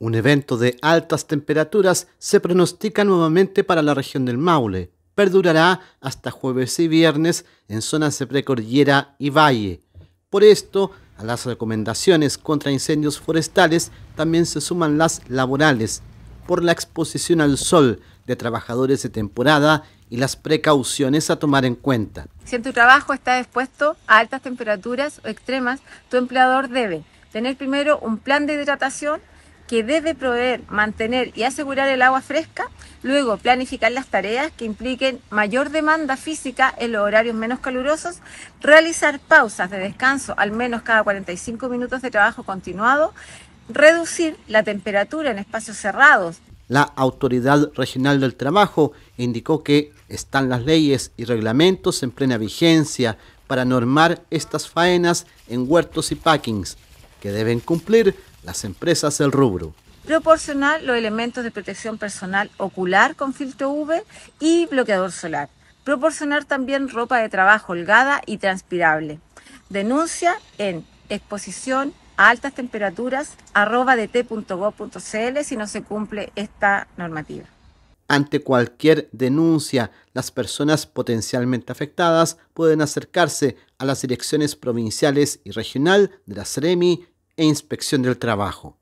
Un evento de altas temperaturas se pronostica nuevamente para la región del Maule. Perdurará hasta jueves y viernes en zonas de precordillera y valle. Por esto, a las recomendaciones contra incendios forestales también se suman las laborales, por la exposición al sol de trabajadores de temporada y las precauciones a tomar en cuenta. Si en tu trabajo está expuesto a altas temperaturas o extremas, tu empleador debe tener primero un plan de hidratación que debe proveer, mantener y asegurar el agua fresca, luego planificar las tareas que impliquen mayor demanda física en los horarios menos calurosos, realizar pausas de descanso al menos cada 45 minutos de trabajo continuado, reducir la temperatura en espacios cerrados. La Autoridad Regional del Trabajo indicó que están las leyes y reglamentos en plena vigencia para normar estas faenas en huertos y packings, que deben cumplir las empresas del rubro. Proporcionar los elementos de protección personal ocular con filtro UV y bloqueador solar. Proporcionar también ropa de trabajo holgada y transpirable. Denuncia en exposición a altas temperaturas arroba dt.gov.cl si no se cumple esta normativa. Ante cualquier denuncia, las personas potencialmente afectadas pueden acercarse a las direcciones provinciales y regional de la SREMI e Inspección del Trabajo.